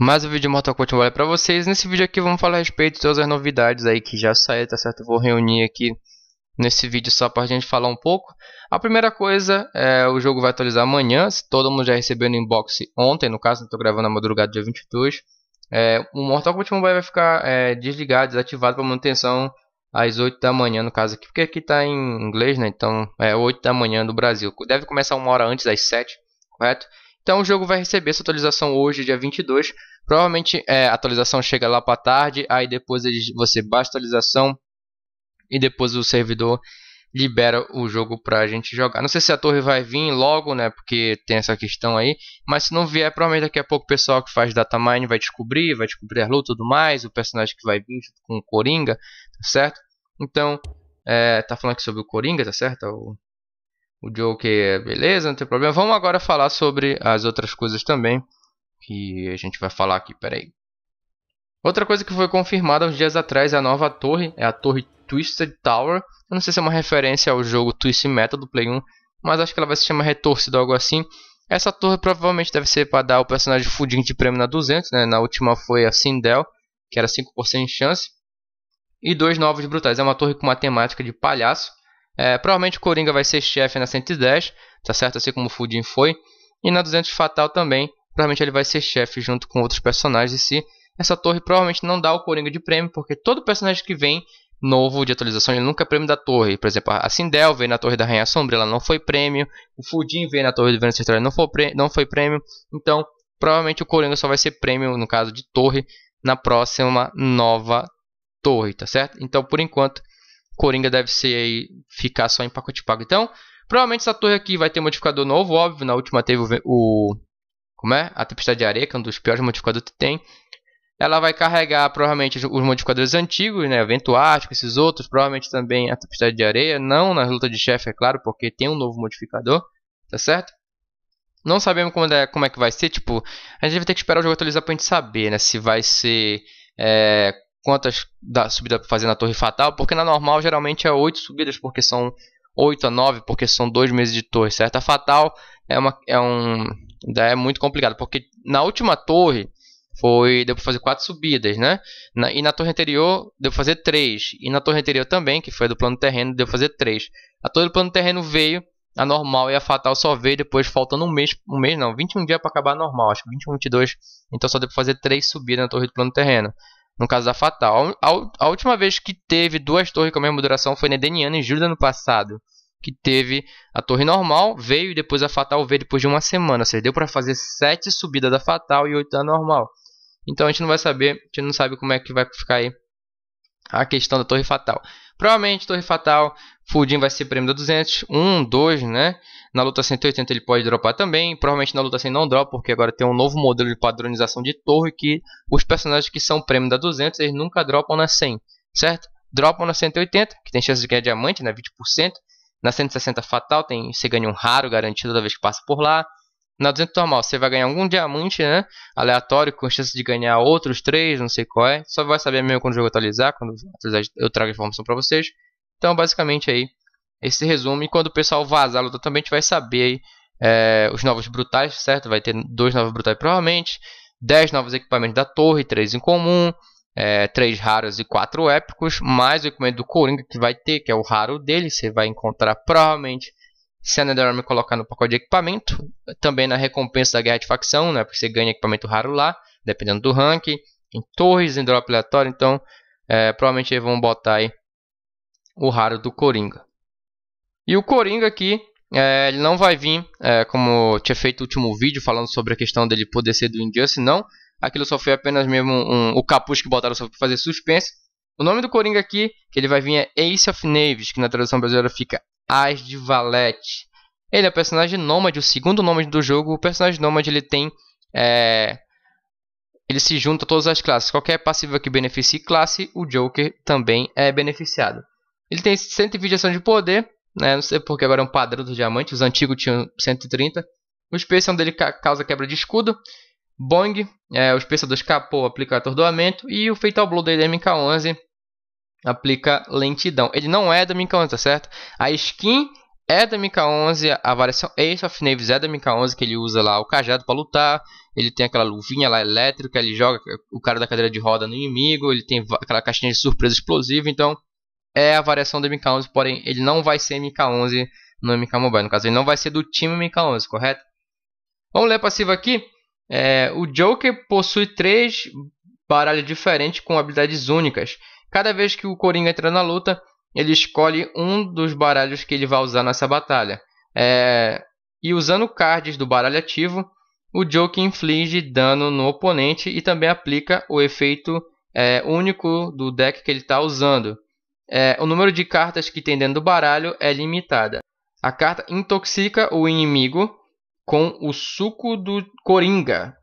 Mais um vídeo de Mortal Kombat Mobile para vocês. Nesse vídeo aqui vamos falar a respeito de todas as novidades aí que já saíram, tá certo? Eu vou reunir aqui nesse vídeo só pra gente falar um pouco. A primeira coisa, é, o jogo vai atualizar amanhã. Todo mundo já recebeu no inbox ontem, no caso, eu tô gravando na madrugada dia 22. É, o Mortal Kombat Mobile vai ficar é, desligado, desativado para manutenção às 8 da manhã, no caso aqui, porque aqui tá em inglês, né? Então é 8 da manhã do Brasil. Deve começar uma hora antes às 7, correto? Então o jogo vai receber essa atualização hoje, dia 22. Provavelmente é, a atualização chega lá para tarde, aí depois você baixa a atualização e depois o servidor libera o jogo para a gente jogar. Não sei se a torre vai vir logo, né? Porque tem essa questão aí. Mas se não vier, provavelmente daqui a pouco o pessoal que faz data mine vai descobrir, vai descobrir a luta e tudo mais, o personagem que vai vir com o Coringa, tá certo? Então, é, tá falando aqui sobre o Coringa, tá certo? É o o Joker, é, beleza, não tem problema. Vamos agora falar sobre as outras coisas também. Que a gente vai falar aqui, peraí. Outra coisa que foi confirmada uns dias atrás é a nova torre, é a torre Twisted Tower. Eu não sei se é uma referência ao jogo Twisted Metal do Play 1, mas acho que ela vai se chamar Retorcida ou algo assim. Essa torre provavelmente deve ser para dar o personagem fudinho de prêmio na 200, né? Na última foi a Sindel, que era 5% de chance. E dois novos brutais. É uma torre com uma temática de palhaço. É, provavelmente o Coringa vai ser chefe na 110, tá certo? Assim como o Fudin foi. E na 200 Fatal também, provavelmente ele vai ser chefe junto com outros personagens. E se essa torre provavelmente não dá o Coringa de prêmio, porque todo personagem que vem novo de atualização, ele nunca é prêmio da torre. Por exemplo, a Sindel veio na Torre da Rainha Sombra, ela não foi prêmio. O Fudin veio na Torre do Vênus Central, não foi, prêmio, não foi prêmio. Então, provavelmente o Coringa só vai ser prêmio, no caso de torre, na próxima nova torre, tá certo? Então, por enquanto, Coringa deve ser aí, ficar só em pacote pago. Então, provavelmente essa torre aqui vai ter modificador novo, óbvio. Na última teve o, o como é? A tempestade de areia, que é um dos piores modificadores que tem. Ela vai carregar provavelmente os modificadores antigos, né? Vento Ártico, esses outros, provavelmente também a tempestade de areia, não na luta de chefe, é claro, porque tem um novo modificador, tá certo? Não sabemos como é, como é que vai ser, tipo, a gente vai ter que esperar o jogo atualizar pra gente saber, né? Se vai ser é, quantas da subida para fazer na Torre Fatal, porque na normal geralmente é 8 subidas, porque são 8 a 9, porque são dois meses de torre, certo? A Fatal é, uma, é um. É muito complicado, porque na última torre foi. Deu para fazer quatro subidas, né? Na, e na torre anterior deu para fazer três. E na torre anterior também, que foi a do plano terreno, deu para fazer três. A torre do plano terreno veio a normal e a fatal só veio depois, faltando um mês, um mês não, 21 dias para acabar a normal, acho que 21, 22, então só deu para fazer três subidas na torre do plano terreno no caso da Fatal. A, a, última vez que teve duas torres com a mesma duração foi na Edeniana, em julho do ano passado. Que teve a torre normal, veio e depois a Fatal veio depois de uma semana. Ou seja, deu para fazer sete subidas da Fatal e oito da normal. Então a gente não vai saber, a gente não sabe como é que vai ficar aí a questão da torre Fatal. Provavelmente Torre Fatal, Fudim vai ser prêmio da 200, 1, 2, né? Na luta 180 ele pode dropar também, provavelmente na luta 100 não dropa, porque agora tem um novo modelo de padronização de torre que os personagens que são prêmio da 200, eles nunca dropam na 100, certo? Dropam na 180, que tem chance de ganhar diamante, né? 20%. Na 160 fatal, tem, você ganha um raro garantido toda vez que passa por lá. Na 200 tá normal, você vai ganhar algum diamante, né? Aleatório, com chance de ganhar outros 3, não sei qual é. Só vai saber mesmo quando o jogo atualizar, quando atualizar eu trago a informação para vocês. Então, basicamente aí, esse resumo. E quando o pessoal vazar a luta também, a gente vai saber aí é, os novos brutais, certo? Vai ter dois novos brutais provavelmente, 10 novos equipamentos da torre, 3 em comum, é, 3 raros e 4 épicos, mais o equipamento do Coringa que vai ter, que é o raro dele, você vai encontrar provavelmente se a me colocar no pacote de equipamento, também na recompensa da guerra de facção, né, porque você ganha equipamento raro lá, dependendo do rank, em torres, em drop aleatório, então é, provavelmente eles vão botar aí o raro do Coringa. E o Coringa aqui, é, ele não vai vir, é, como tinha feito o último vídeo, falando sobre a questão dele poder ser do Injustice, não. Aquilo só foi apenas mesmo um, um, o capuz que botaram só para fazer suspense. O nome do Coringa aqui, que ele vai vir é Ace of Naves, que na tradução brasileira fica as de Valete. Ele é o personagem nômade, o segundo nômade do jogo. O personagem nômade ele tem. É... Ele se junta a todas as classes. Qualquer passiva que beneficie classe, o Joker também é beneficiado. Ele tem 120 ação de poder, né? não sei porque agora é um padrão do diamante, os antigos tinham 130. O especial é dele causa quebra de escudo. Boing, é, o especial é do escapou, aplica atordoamento. E o Fatal Blow dele é MK11, aplica lentidão. Ele não é da mk 11, tá certo? A skin é da mk 11, a variação Ace of Naves é da mk 11, que ele usa lá o cajado para lutar. Ele tem aquela luvinha lá elétrica, ele joga o cara da cadeira de roda no inimigo, ele tem aquela caixinha de surpresa explosiva, então é a variação da mk 11, porém ele não vai ser mk 11 no MK Mobile, no caso ele não vai ser do time mk 11, correto? Vamos ler a passiva aqui. É, o Joker possui três baralhos diferentes com habilidades únicas. Cada vez que o Coringa entra na luta, ele escolhe um dos baralhos que ele vai usar nessa batalha. É... E usando cards do baralho ativo, o Joker inflige dano no oponente e também aplica o efeito é, único do deck que ele está usando. É, o número de cartas que tem dentro do baralho é limitada. A carta intoxica o inimigo com o suco do Coringa,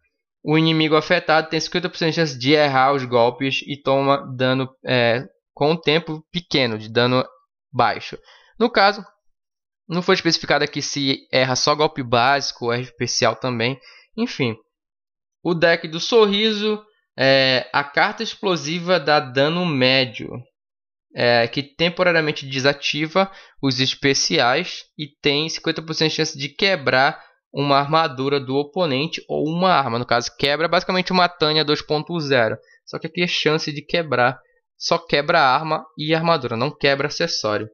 o inimigo afetado tem 50% de chance de errar os golpes e toma dano é, com um tempo pequeno, de dano baixo. No caso, não foi especificado aqui se erra só golpe básico ou erra especial também. Enfim, o deck do sorriso, é, a carta explosiva dá dano médio. É, que temporariamente desativa os especiais e tem 50% de chance de quebrar uma armadura do oponente ou uma arma. No caso, quebra basicamente uma Tânia 2.0. Só que aqui a é chance de quebrar só quebra arma e armadura, não quebra acessório.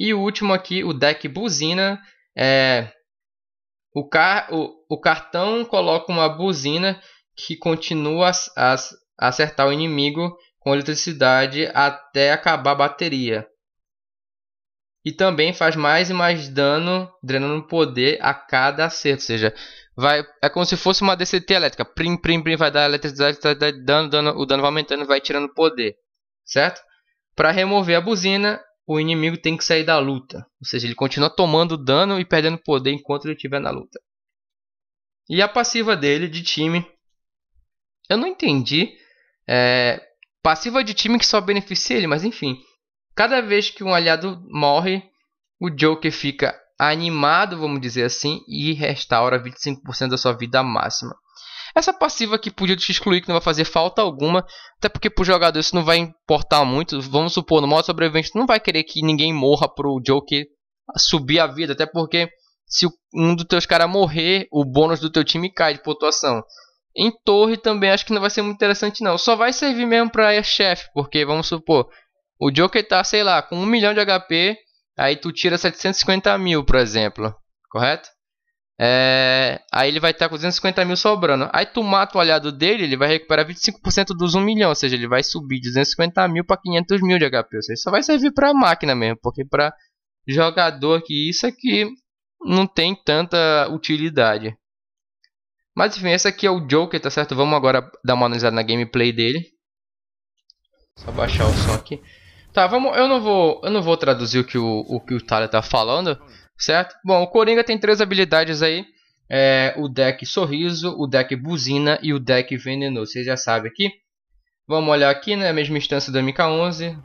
E o último aqui, o deck buzina. É... O, car... o, o cartão coloca uma buzina que continua a, a acertar o inimigo com eletricidade até acabar a bateria e também faz mais e mais dano, drenando poder a cada acerto. Ou seja, vai, é como se fosse uma DCT elétrica. Prim, prim, prim, vai dar eletricidade, vai dar dano, dano, o dano vai aumentando e vai tirando poder. Certo? Para remover a buzina, o inimigo tem que sair da luta. Ou seja, ele continua tomando dano e perdendo poder enquanto ele estiver na luta. E a passiva dele de time. Eu não entendi. É, passiva de time que só beneficia ele, mas enfim. Cada vez que um aliado morre, o Joker fica animado, vamos dizer assim, e restaura 25% da sua vida máxima. Essa passiva que podia te excluir, que não vai fazer falta alguma, até porque pro jogador isso não vai importar muito. Vamos supor, no modo sobrevivente, não vai querer que ninguém morra pro Joker subir a vida, até porque se um dos teus caras morrer, o bônus do teu time cai de pontuação. Em torre também acho que não vai ser muito interessante não. Só vai servir mesmo pra chefe, porque vamos supor, o Joker tá, sei lá, com 1 milhão de HP, aí tu tira 750 mil, por exemplo, correto? É, aí ele vai estar tá com 250 mil sobrando. Aí tu mata o aliado dele, ele vai recuperar 25% dos 1 milhão. Ou seja, ele vai subir de 250 mil para 500 mil de HP. Ou seja, só vai servir para máquina mesmo. Porque para jogador que isso aqui é não tem tanta utilidade. Mas enfim, esse aqui é o Joker, tá certo? Vamos agora dar uma analisada na gameplay dele. Só baixar o som aqui. Tá, vamos. Eu não vou, eu não vou traduzir o que o, o que o Talia tá falando, certo? Bom, o Coringa tem três habilidades aí. É, o deck Sorriso, o deck Buzina e o deck veneno Vocês já sabem aqui. Vamos olhar aqui, né? A mesma instância do MK11.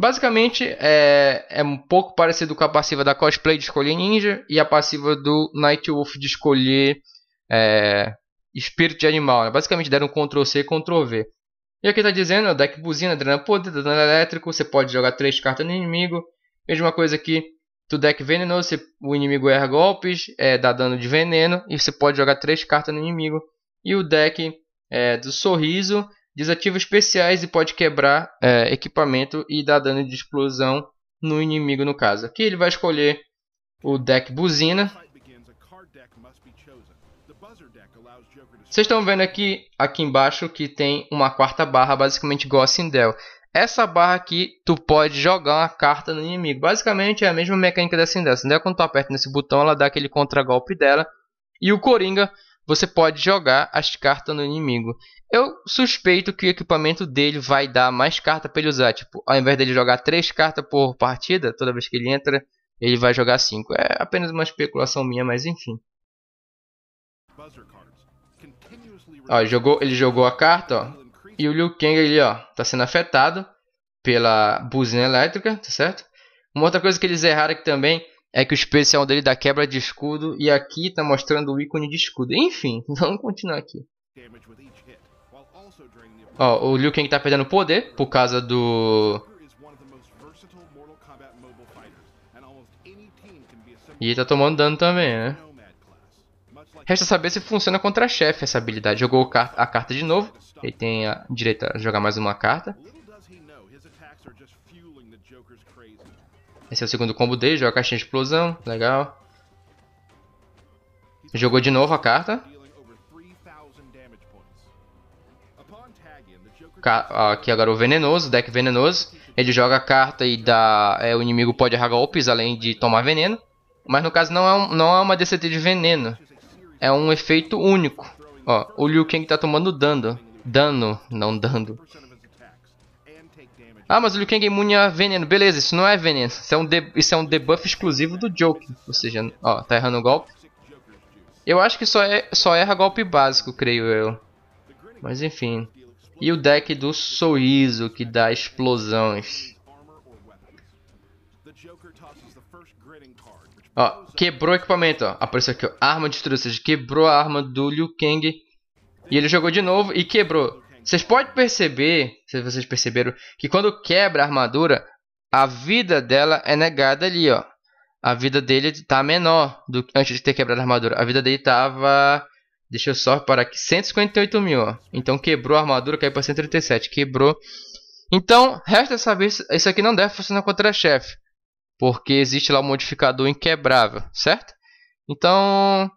Basicamente, é, é um pouco parecido com a passiva da Cosplay de escolher Ninja e a passiva do Night Wolf de escolher é, espírito de animal. Né? Basicamente deram Ctrl C, Ctrl V. E aqui está dizendo, deck buzina, drena poder, dano elétrico, você pode jogar três cartas no inimigo. Mesma coisa aqui, do deck venenoso, você, o inimigo erra golpes, é, dá dano de veneno, e você pode jogar três cartas no inimigo. E o deck é, do sorriso, desativa especiais e pode quebrar é, equipamento e dar dano de explosão no inimigo no caso. Aqui ele vai escolher o deck buzina. Vocês estão vendo aqui, aqui embaixo que tem uma quarta barra, basicamente igual a Sindel. Essa barra aqui, tu pode jogar uma carta no inimigo. Basicamente é a mesma mecânica da Sindel. Sindel, quando tu aperta nesse botão, ela dá aquele contragolpe dela. E o Coringa, você pode jogar as cartas no inimigo. Eu suspeito que o equipamento dele vai dar mais carta para ele usar. Tipo, ao invés dele jogar 3 cartas por partida, toda vez que ele entra, ele vai jogar 5. É apenas uma especulação minha, mas enfim. Ó, jogou, ele jogou a carta, ó. E o Liu Kang ali, ó, tá sendo afetado pela buzina elétrica, tá certo? Uma outra coisa que eles erraram aqui também é que o especial dele dá quebra de escudo e aqui tá mostrando o ícone de escudo. Enfim, vamos continuar aqui. Ó, o Liu Kang tá perdendo poder por causa do... E ele tá tomando dano também, né? Resta saber se funciona contra chefe essa habilidade. Jogou a carta de novo. Ele tem a direita a jogar mais uma carta. Esse é o segundo combo dele. Joga a caixinha de explosão. Legal. Jogou de novo a carta. Aqui agora o venenoso, deck venenoso. Ele joga a carta e dá, é, o inimigo pode errar golpes além de tomar veneno. Mas no caso não é, um, não é uma DCT de veneno é um efeito único. Ó, o Liu Kang tá tomando dano. Dano, não dando. Ah, mas o Liu Kang é imune a veneno. Beleza, isso não é veneno. Isso é um, isso é um debuff exclusivo do Joker. Ou seja, ó, tá errando o golpe. Eu acho que só, é, só erra golpe básico, creio eu. Mas enfim. E o deck do sorriso, que dá explosões. Ó, quebrou o equipamento, ó. Apareceu aqui, ó. Arma destruída, ou seja, quebrou a arma do Liu Kang. E ele jogou de novo e quebrou. Vocês podem perceber, se vocês perceberam, que quando quebra a armadura, a vida dela é negada ali, ó. A vida dele tá menor do que antes de ter quebrado a armadura. A vida dele tava... Deixa eu só parar aqui. 158 mil, ó. Então quebrou a armadura, caiu pra 137. Quebrou. Então, resta saber se isso aqui não deve funcionar contra chefe porque existe lá o um modificador inquebrável, certo? Então,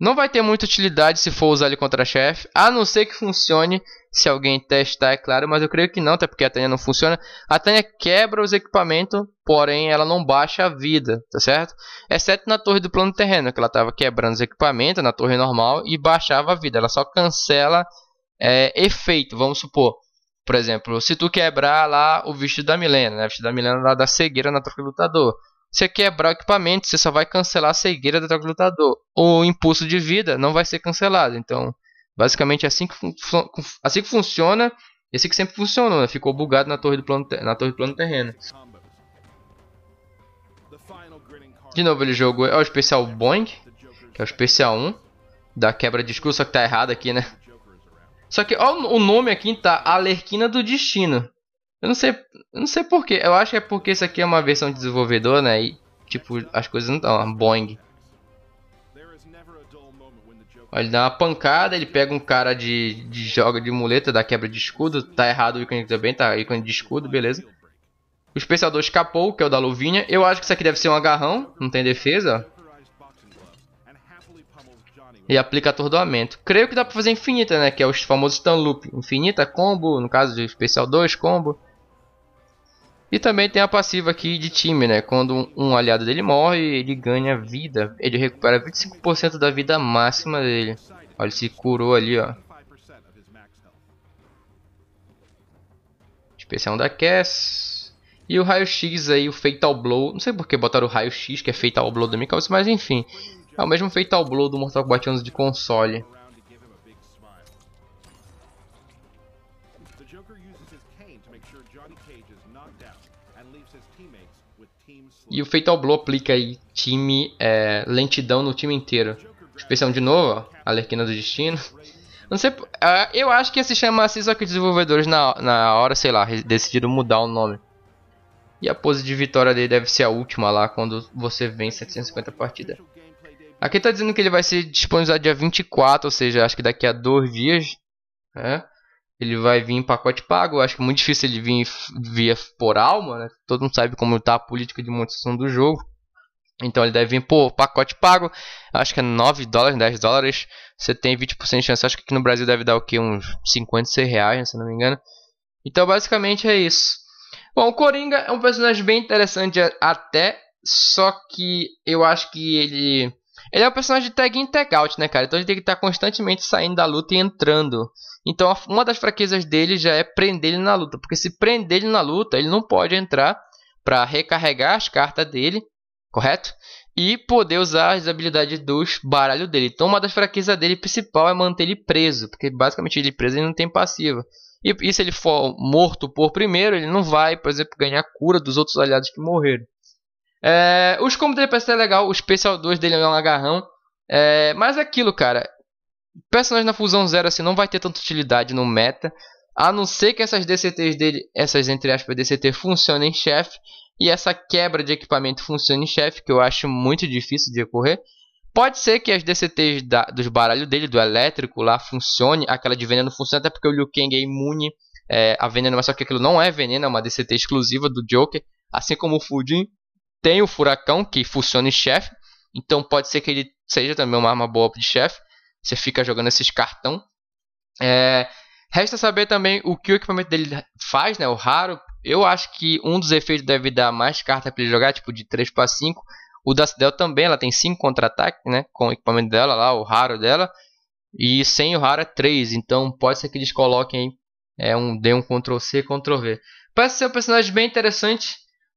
não vai ter muita utilidade se for usar ele contra chefe, a não ser que funcione se alguém testar, é claro, mas eu creio que não, até porque a Tânia não funciona. A Tânia quebra os equipamentos, porém ela não baixa a vida, tá certo? Exceto na torre do plano terreno, que ela estava quebrando os equipamentos na torre normal e baixava a vida. Ela só cancela é, efeito, vamos supor. Por exemplo, se tu quebrar lá o vestido da Milena, né? O vestido da Milena lá da cegueira na troca do lutador. Você quebrar o equipamento, você só vai cancelar a cegueira da troca do lutador. O impulso de vida não vai ser cancelado. Então, basicamente é assim que, assim que funciona. E assim que sempre funcionou, né? Ficou bugado na torre do plano, na torre do plano terreno. De novo ele jogou. É o especial boing, que é o especial 1. Da quebra de escudo, só que tá errado aqui, né? Só que ó, o nome aqui tá Alerquina do Destino. Eu não sei, não sei porquê. Eu acho que é porque isso aqui é uma versão de desenvolvedor, né? E tipo, as coisas não estão, Boeing. ele dá uma pancada, ele pega um cara de, de joga de muleta, dá quebra de escudo. Tá errado o ícone também, tá ícone de escudo, beleza. O especial do escapou, que é o da luvinha. Eu acho que isso aqui deve ser um agarrão, não tem defesa, ó. E aplica atordoamento. Creio que dá pra fazer infinita, né? Que é o famoso stun loop. Infinita, combo, no caso de especial 2, combo. E também tem a passiva aqui de time, né? Quando um aliado dele morre, ele ganha vida. Ele recupera 25% da vida máxima dele. Olha, ele se curou ali, ó. Especial da Cass. E o raio-x aí, o Fatal Blow. Não sei por que botaram o raio-x, que é Fatal Blow da minha cabeça, mas enfim. É o mesmo Fatal Blow do Mortal Kombat 11 de console. E o Fatal Blow aplica aí time, é, lentidão no time inteiro. Especial de novo, ó, Alerquina do Destino. Não sei, é, eu acho que esse chama assim, só que os desenvolvedores na, na hora, sei lá, decidiram mudar o nome. E a pose de vitória dele deve ser a última lá, quando você vence 750 partidas. Aqui está dizendo que ele vai ser disponibilizado dia 24, ou seja, acho que daqui a dois dias. Né? Ele vai vir em pacote pago. Acho que é muito difícil ele vir via por alma. Né? Todo mundo sabe como está a política de monetização do jogo. Então ele deve vir por pacote pago. Acho que é 9 dólares, 10 dólares. Você tem 20% de chance. Acho que aqui no Brasil deve dar o que? Uns 100 reais, né, se não me engano. Então basicamente é isso. Bom, o Coringa é um personagem bem interessante até. Só que eu acho que ele ele é um personagem de tag in tag out, né, cara? Então ele tem que estar tá constantemente saindo da luta e entrando. Então uma das fraquezas dele já é prender ele na luta, porque se prender ele na luta, ele não pode entrar para recarregar as cartas dele, correto? E poder usar as habilidades dos baralhos dele. Então uma das fraquezas dele principal é manter ele preso, porque basicamente ele preso ele não tem passiva. E, e se ele for morto por primeiro, ele não vai, por exemplo, ganhar cura dos outros aliados que morreram. É, os combos dele parece ser legal, o Special 2 dele é um agarrão. É, mas é aquilo, cara. Personagem na fusão zero assim não vai ter tanta utilidade no meta. A não ser que essas DCTs dele, essas entre aspas DCT, funcionem em chefe. E essa quebra de equipamento funcione em chefe, que eu acho muito difícil de ocorrer. Pode ser que as DCTs da, dos baralhos dele, do elétrico lá, funcione. Aquela de veneno funciona, até porque o Liu Kang é imune é, a veneno, mas só que aquilo não é veneno, é uma DCT exclusiva do Joker. Assim como o Fujin. Tem o furacão, que funciona em chefe. Então pode ser que ele seja também uma arma boa de chefe. Você fica jogando esses cartão. É, resta saber também o que o equipamento dele faz, né? O raro. Eu acho que um dos efeitos deve dar mais carta para ele jogar, tipo de 3 para 5. O da Cidel também, ela tem 5 contra-ataque, né? Com o equipamento dela lá, o raro dela. E sem o raro é 3. Então pode ser que eles coloquem aí é um D, um Ctrl C, Ctrl V. Parece ser um personagem bem interessante.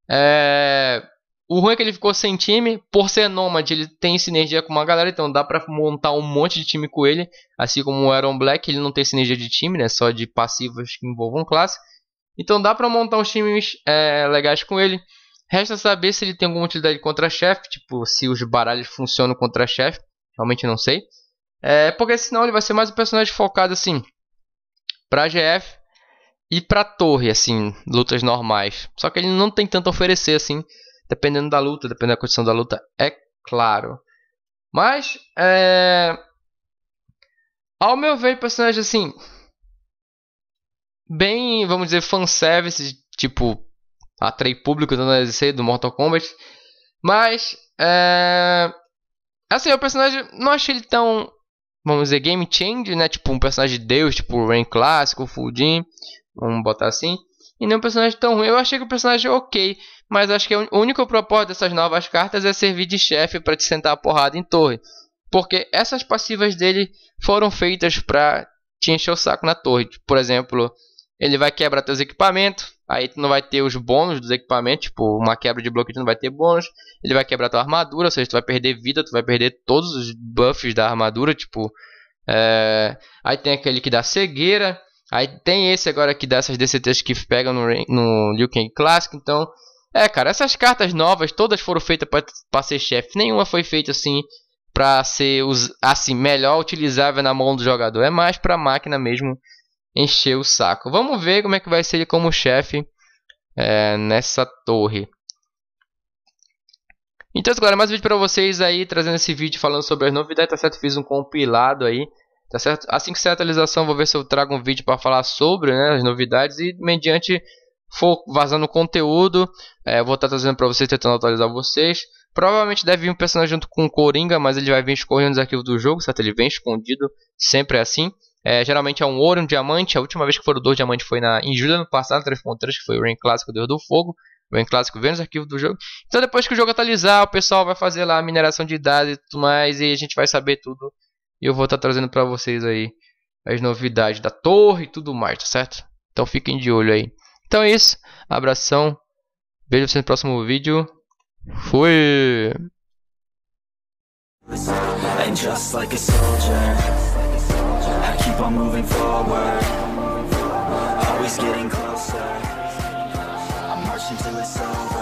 É, o ruim é que ele ficou sem time, por ser nômade, ele tem sinergia com uma galera, então dá para montar um monte de time com ele. Assim como o Aaron Black, ele não tem sinergia de time, né? Só de passivas que envolvam classe. Então dá para montar uns times é, legais com ele. Resta saber se ele tem alguma utilidade contra chefe, tipo, se os baralhos funcionam contra chefe. Realmente não sei. É, porque senão ele vai ser mais um personagem focado, assim, pra GF e pra torre, assim, lutas normais. Só que ele não tem tanto a oferecer, assim, dependendo da luta, dependendo da condição da luta, é claro. Mas, é... ao meu ver, personagem assim, bem, vamos dizer, fanservice, tipo, atrei público do NSC, do Mortal Kombat. Mas, é... assim, o personagem, não achei ele tão, vamos dizer, game change, né? Tipo, um personagem de deus, tipo o Rain clássico, o Fujin, vamos botar assim e não é um personagem tão ruim. Eu achei que o personagem é ok, mas acho que o único propósito dessas novas cartas é servir de chefe para te sentar a porrada em torre. Porque essas passivas dele foram feitas para te encher o saco na torre. Por exemplo, ele vai quebrar teus equipamentos, aí tu não vai ter os bônus dos equipamentos, tipo, uma quebra de bloqueio tu não vai ter bônus. Ele vai quebrar tua armadura, ou seja, tu vai perder vida, tu vai perder todos os buffs da armadura, tipo... É... Aí tem aquele que dá cegueira, Aí tem esse agora que dá essas DCTs que pegam no, no Liu Kang clássico, então... É, cara, essas cartas novas todas foram feitas para ser chefe. Nenhuma foi feita assim para ser assim melhor utilizável na mão do jogador. É mais para máquina mesmo encher o saco. Vamos ver como é que vai ser ele como chefe é, nessa torre. Então, galera, mais um vídeo para vocês aí, trazendo esse vídeo falando sobre as novidades, tá certo? Fiz um compilado aí Tá certo? Assim que sair a atualização, vou ver se eu trago um vídeo para falar sobre né, as novidades e mediante for vazando conteúdo, é, vou estar tá trazendo para vocês, tentando atualizar vocês. Provavelmente deve vir um personagem junto com o Coringa, mas ele vai vir escorrendo nos arquivos do jogo, certo? Ele vem escondido, sempre assim. É, geralmente é um ouro, um diamante. A última vez que foram dois diamantes foi na, em julho do ano passado, 3.3, que foi o Rain Clássico Deus do Fogo. O Rain Clássico vem nos arquivos do jogo. Então depois que o jogo atualizar, o pessoal vai fazer lá a mineração de dados e tudo mais, e a gente vai saber tudo e eu vou estar tá trazendo para vocês aí as novidades da torre e tudo mais, tá certo? Então fiquem de olho aí. Então é isso. Abração. Vejo vocês no próximo vídeo. Fui! And just like a soldier, I keep on moving forward, always getting closer. I'm marching till it's over.